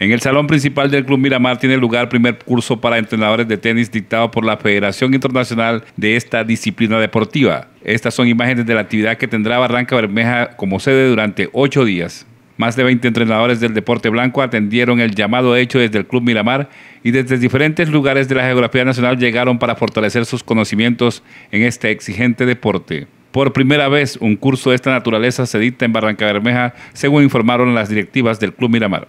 En el salón principal del Club Miramar tiene lugar el primer curso para entrenadores de tenis dictado por la Federación Internacional de esta disciplina deportiva. Estas son imágenes de la actividad que tendrá Barranca Bermeja como sede durante ocho días. Más de 20 entrenadores del deporte blanco atendieron el llamado hecho desde el Club Miramar y desde diferentes lugares de la geografía nacional llegaron para fortalecer sus conocimientos en este exigente deporte. Por primera vez, un curso de esta naturaleza se dicta en Barranca Bermeja, según informaron las directivas del Club Miramar.